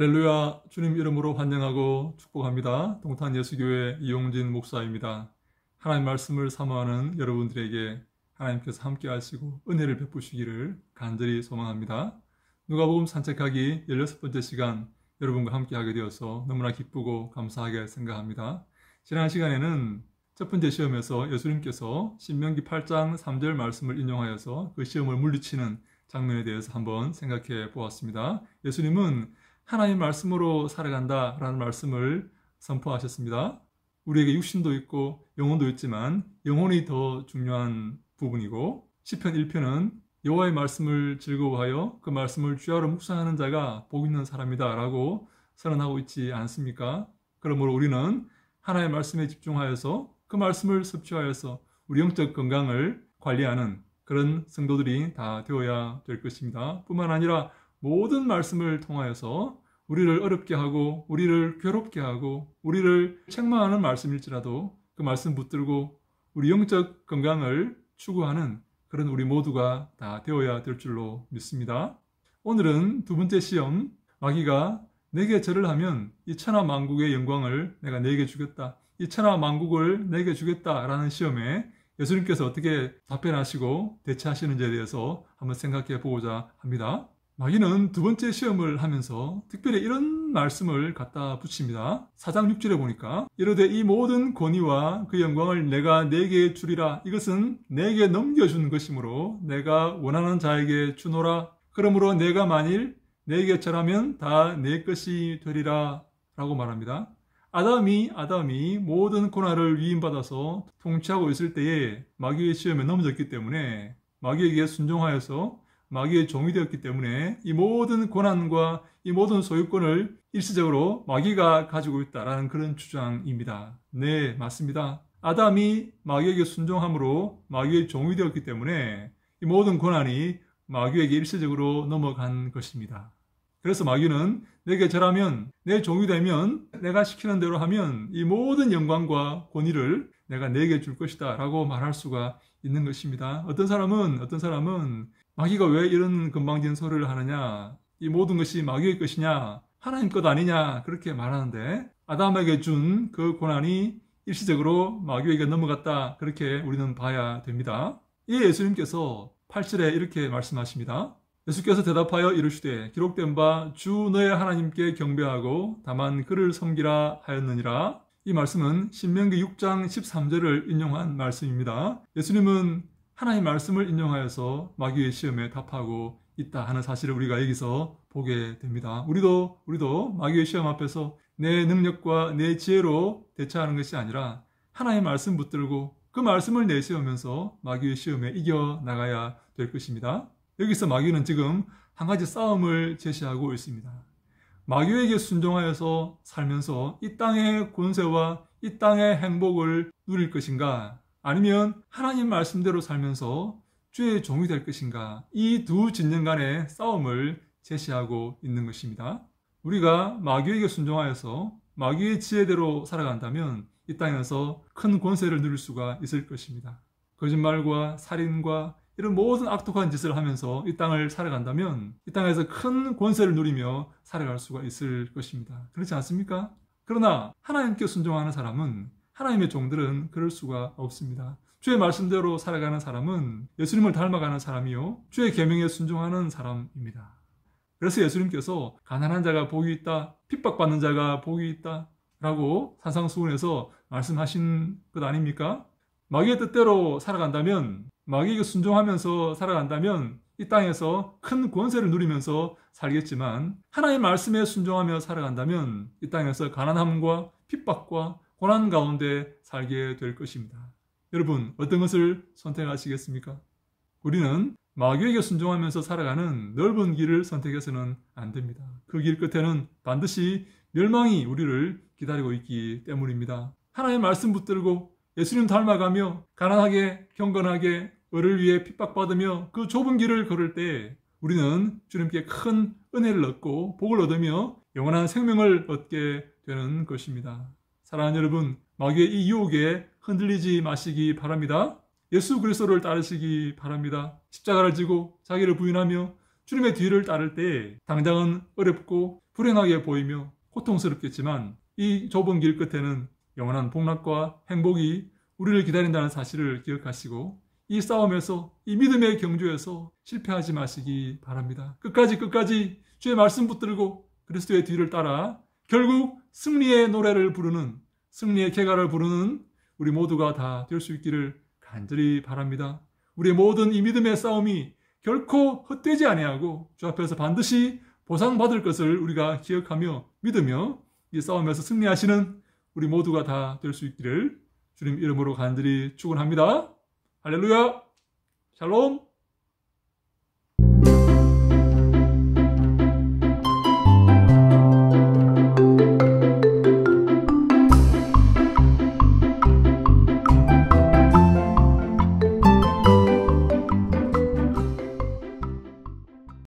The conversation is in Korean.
할렐루야 주님 이름으로 환영하고 축복합니다. 동탄 예수교회 이용진 목사입니다. 하나님 말씀을 사모하는 여러분들에게 하나님께서 함께 하시고 은혜를 베푸시기를 간절히 소망합니다. 누가복음 산책하기 16번째 시간 여러분과 함께 하게 되어서 너무나 기쁘고 감사하게 생각합니다. 지난 시간에는 첫 번째 시험에서 예수님께서 신명기 8장 3절 말씀을 인용하여서 그 시험을 물리치는 장면에 대해서 한번 생각해 보았습니다. 예수님은 하나님 말씀으로 살아간다라는 말씀을 선포하셨습니다. 우리에게 육신도 있고 영혼도 있지만 영혼이 더 중요한 부분이고 시편 1편은 여호와의 말씀을 즐거워하여 그 말씀을 주야로 묵상하는 자가 복 있는 사람이다라고 선언하고 있지 않습니까? 그러므로 우리는 하나의 말씀에 집중하여서 그 말씀을 섭취하여서 우리 영적 건강을 관리하는 그런 성도들이 다 되어야 될 것입니다. 뿐만 아니라 모든 말씀을 통하여서 우리를 어렵게 하고 우리를 괴롭게 하고 우리를 책망하는 말씀일지라도 그 말씀 붙들고 우리 영적 건강을 추구하는 그런 우리 모두가 다 되어야 될 줄로 믿습니다. 오늘은 두 번째 시험 마귀가 내게 절을 하면 이 천하 만국의 영광을 내가 내게 주겠다. 이 천하 만국을 내게 주겠다라는 시험에 예수님께서 어떻게 답변하시고 대처하시는지에 대해서 한번 생각해 보고자 합니다. 마귀는 두 번째 시험을 하면서 특별히 이런 말씀을 갖다 붙입니다. 4장 6절에 보니까 이르되 이 모든 권위와 그 영광을 내가 내게 주리라 이것은 내게 넘겨준 것이므로 내가 원하는 자에게 주노라 그러므로 내가 만일 내게 절하면 다 내 것이 되리라 라고 말합니다. 아담이 아담이 모든 고난을 위임받아서 통치하고 있을 때에 마귀의 시험에 넘어졌기 때문에 마귀에게 순종하여서 마귀의 종이 되었기 때문에 이 모든 권한과 이 모든 소유권을 일시적으로 마귀가 가지고 있다라는 그런 주장입니다. 네, 맞습니다. 아담이 마귀에게 순종함으로 마귀의 종이 되었기 때문에 이 모든 권한이 마귀에게 일시적으로 넘어간 것입니다. 그래서 마귀는 내게 절하면, 내 종이 되면, 내가 시키는 대로 하면 이 모든 영광과 권위를 내가 내게 줄 것이다 라고 말할 수가 있는 것입니다. 어떤 사람은, 어떤 사람은 마귀가 왜 이런 금방진 소리를 하느냐? 이 모든 것이 마귀의 것이냐? 하나님 것 아니냐? 그렇게 말하는데 아담에게 준 그 고난이 일시적으로 마귀에게 넘어갔다. 그렇게 우리는 봐야 됩니다. 이 예수님께서 8절에 이렇게 말씀하십니다. 예수께서 대답하여 이르시되 기록된 바 주 너의 하나님께 경배하고 다만 그를 섬기라 하였느니라. 이 말씀은 신명기 6장 13절을 인용한 말씀입니다. 예수님은 하나님 말씀을 인정하여서 마귀의 시험에 답하고 있다 하는 사실을 우리가 여기서 보게 됩니다. 우리도 우리도 마귀의 시험 앞에서 내 능력과 내 지혜로 대처하는 것이 아니라 하나님의 말씀 붙들고 그 말씀을 내세우면서 마귀의 시험에 이겨 나가야 될 것입니다. 여기서 마귀는 지금 한 가지 싸움을 제시하고 있습니다. 마귀에게 순종하여서 살면서 이 땅의 권세와 이 땅의 행복을 누릴 것인가 아니면 하나님 말씀대로 살면서 죄의 종이 될 것인가? 이 두 진영 간의 싸움을 제시하고 있는 것입니다. 우리가 마귀에게 순종하여서 마귀의 지혜대로 살아간다면 이 땅에서 큰 권세를 누릴 수가 있을 것입니다. 거짓말과 살인과 이런 모든 악독한 짓을 하면서 이 땅을 살아간다면 이 땅에서 큰 권세를 누리며 살아갈 수가 있을 것입니다. 그렇지 않습니까? 그러나 하나님께 순종하는 사람은 하나님의 종들은 그럴 수가 없습니다. 주의 말씀대로 살아가는 사람은 예수님을 닮아가는 사람이요 주의 계명에 순종하는 사람입니다. 그래서 예수님께서 가난한 자가 복이 있다, 핍박받는 자가 복이 있다 라고 산상수훈에서 말씀하신 것 아닙니까? 마귀의 뜻대로 살아간다면 마귀에게 순종하면서 살아간다면 이 땅에서 큰 권세를 누리면서 살겠지만 하나의 말씀에 순종하며 살아간다면 이 땅에서 가난함과 핍박과 고난 가운데 살게 될 것입니다. 여러분, 어떤 것을 선택하시겠습니까? 우리는 마귀에게 순종하면서 살아가는 넓은 길을 선택해서는 안 됩니다. 그 길 끝에는 반드시 멸망이 우리를 기다리고 있기 때문입니다. 하나님의 말씀 붙들고 예수님 닮아가며 가난하게 경건하게 을을 위해 핍박받으며 그 좁은 길을 걸을 때 우리는 주님께 큰 은혜를 얻고 복을 얻으며 영원한 생명을 얻게 되는 것입니다. 사랑하는 여러분, 마귀의 이 유혹에 흔들리지 마시기 바랍니다. 예수 그리스도를 따르시기 바랍니다. 십자가를 지고 자기를 부인하며 주님의 뒤를 따를 때 당장은 어렵고 불행하게 보이며 고통스럽겠지만 이 좁은 길 끝에는 영원한 복락과 행복이 우리를 기다린다는 사실을 기억하시고 이 싸움에서 이 믿음의 경주에서 실패하지 마시기 바랍니다. 끝까지 끝까지 주의 말씀 붙들고 그리스도의 뒤를 따라 결국 승리의 노래를 부르는 승리의 개가를 부르는 우리 모두가 다 될 수 있기를 간절히 바랍니다. 우리의 모든 이 믿음의 싸움이 결코 헛되지 아니하고 주 앞에서 반드시 보상받을 것을 우리가 기억하며 믿으며 이 싸움에서 승리하시는 우리 모두가 다 될 수 있기를 주님 이름으로 간절히 축원합니다. 할렐루야. 샬롬.